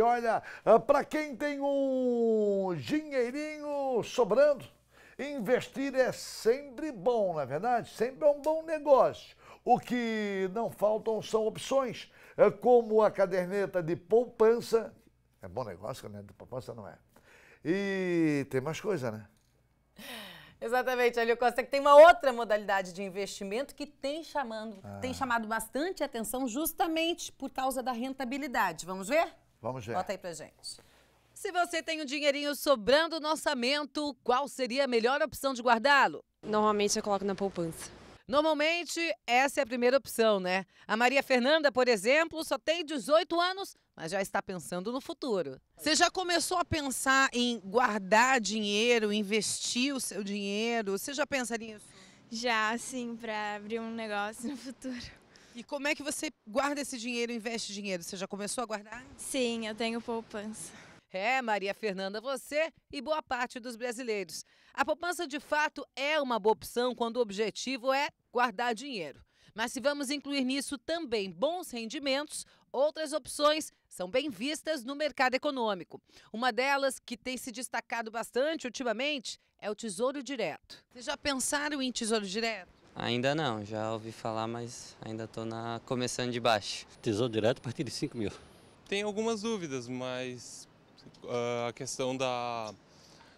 Olha, ah, para quem tem um dinheirinho sobrando, investir é sempre bom, na é verdade? Sempre é um bom negócio. O que não faltam são opções, é como a caderneta de poupança. É bom negócio, caderneta de poupança não é? E tem mais coisa, né? Exatamente, Alio Costa, que tem uma outra modalidade de investimento que tem, chamando, ah. tem chamado bastante atenção justamente por causa da rentabilidade. Vamos ver? Vamos ver. Bota aí pra gente. Se você tem um dinheirinho sobrando no orçamento, qual seria a melhor opção de guardá-lo? Normalmente eu coloco na poupança. Normalmente, essa é a primeira opção, né? A Maria Fernanda, por exemplo, só tem 18 anos, mas já está pensando no futuro. Você já começou a pensar em guardar dinheiro, investir o seu dinheiro? Você já pensa nisso? Já, sim, para abrir um negócio no futuro. E como é que você guarda esse dinheiro, investe dinheiro? Você já começou a guardar? Sim, eu tenho poupança. É, Maria Fernanda, você e boa parte dos brasileiros. A poupança de fato é uma boa opção quando o objetivo é guardar dinheiro. Mas se vamos incluir nisso também bons rendimentos, outras opções são bem vistas no mercado econômico. Uma delas que tem se destacado bastante ultimamente é o Tesouro Direto. Vocês já pensaram em Tesouro Direto? Ainda não, já ouvi falar, mas ainda estou na... começando de baixo. Tesouro direto a partir de 5 mil. Tem algumas dúvidas, mas uh, a questão da,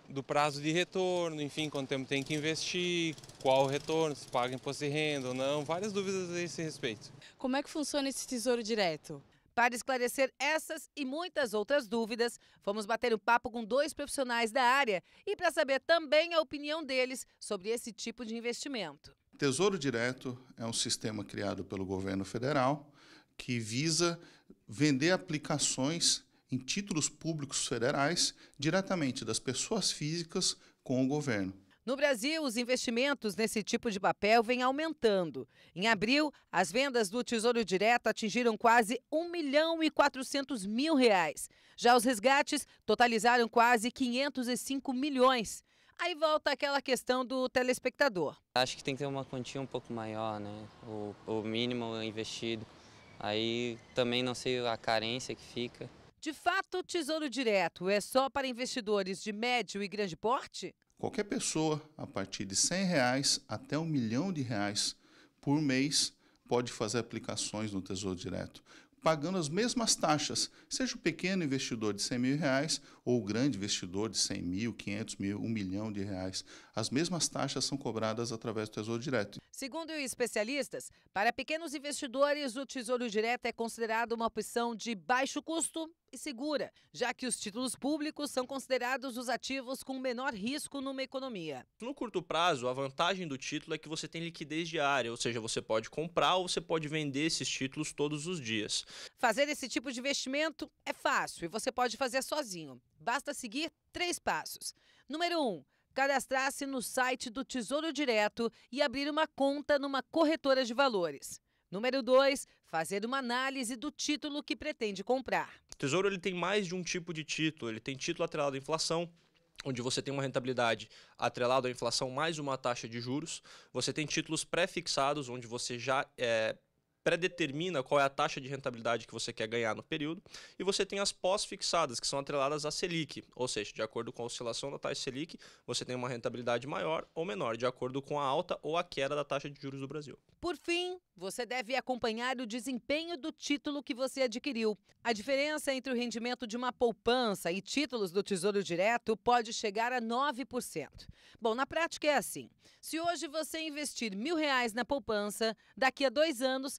do prazo de retorno, enfim, quanto tempo tem que investir, qual o retorno, se paga imposto de renda ou não, várias dúvidas a esse respeito. Como é que funciona esse tesouro direto? Para esclarecer essas e muitas outras dúvidas, vamos bater um papo com dois profissionais da área e para saber também a opinião deles sobre esse tipo de investimento. Tesouro Direto é um sistema criado pelo governo federal que visa vender aplicações em títulos públicos federais diretamente das pessoas físicas com o governo. No Brasil, os investimentos nesse tipo de papel vêm aumentando. Em abril, as vendas do Tesouro Direto atingiram quase 1 milhão e 400 mil reais. Já os resgates totalizaram quase 505 milhões. Aí volta aquela questão do telespectador. Acho que tem que ter uma quantia um pouco maior, né? O, o mínimo investido. Aí também não sei a carência que fica. De fato, o Tesouro Direto é só para investidores de médio e grande porte? Qualquer pessoa, a partir de 100 reais até um milhão de reais por mês, pode fazer aplicações no Tesouro Direto, pagando as mesmas taxas, seja o pequeno investidor de 100 mil reais ou o grande investidor de 100 mil, 500 mil, 1 milhão de reais. As mesmas taxas são cobradas através do Tesouro Direto. Segundo especialistas, para pequenos investidores, o Tesouro Direto é considerado uma opção de baixo custo e segura, já que os títulos públicos são considerados os ativos com menor risco numa economia. No curto prazo, a vantagem do título é que você tem liquidez diária, ou seja, você pode comprar ou você pode vender esses títulos todos os dias. Fazer esse tipo de investimento é fácil e você pode fazer sozinho. Basta seguir três passos. Número 1. Um, cadastrar-se no site do Tesouro Direto e abrir uma conta numa corretora de valores. Número 2, fazer uma análise do título que pretende comprar. O Tesouro ele tem mais de um tipo de título, ele tem título atrelado à inflação, onde você tem uma rentabilidade atrelada à inflação mais uma taxa de juros. Você tem títulos pré-fixados, onde você já é, predetermina qual é a taxa de rentabilidade que você quer ganhar no período, e você tem as pós-fixadas, que são atreladas à Selic, ou seja, de acordo com a oscilação da taxa Selic, você tem uma rentabilidade maior ou menor, de acordo com a alta ou a queda da taxa de juros do Brasil. Por fim, você deve acompanhar o desempenho do título que você adquiriu. A diferença entre o rendimento de uma poupança e títulos do Tesouro Direto pode chegar a 9%. Bom, na prática é assim. Se hoje você investir mil reais na poupança, daqui a dois anos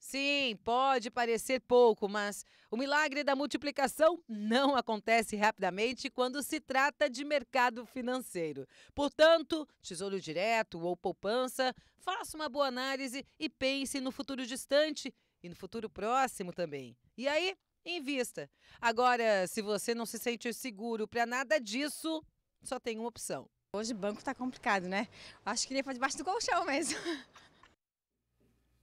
Sim, pode parecer pouco, mas o milagre da multiplicação não acontece rapidamente quando se trata de mercado financeiro. Portanto, tesouro direto ou poupança, faça uma boa análise e pense no futuro distante e no futuro próximo também. E aí, invista. Agora, se você não se sente seguro para nada disso, só tem uma opção. Hoje o banco está complicado, né? Acho que ele ia fazer debaixo do colchão mesmo.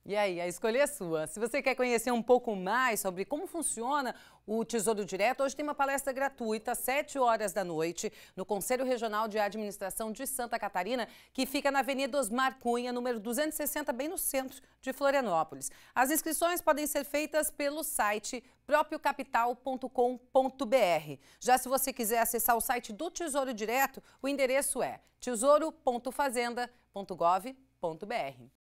E aí, a escolha é sua. Se você quer conhecer um pouco mais sobre como funciona o Tesouro Direto, hoje tem uma palestra gratuita, 7 horas da noite, no Conselho Regional de Administração de Santa Catarina, que fica na Avenida Osmar Cunha, número 260, bem no centro de Florianópolis. As inscrições podem ser feitas pelo site própriocapital.com.br. Já se você quiser acessar o site do Tesouro Direto, o endereço é tesouro.fazenda.gov.br.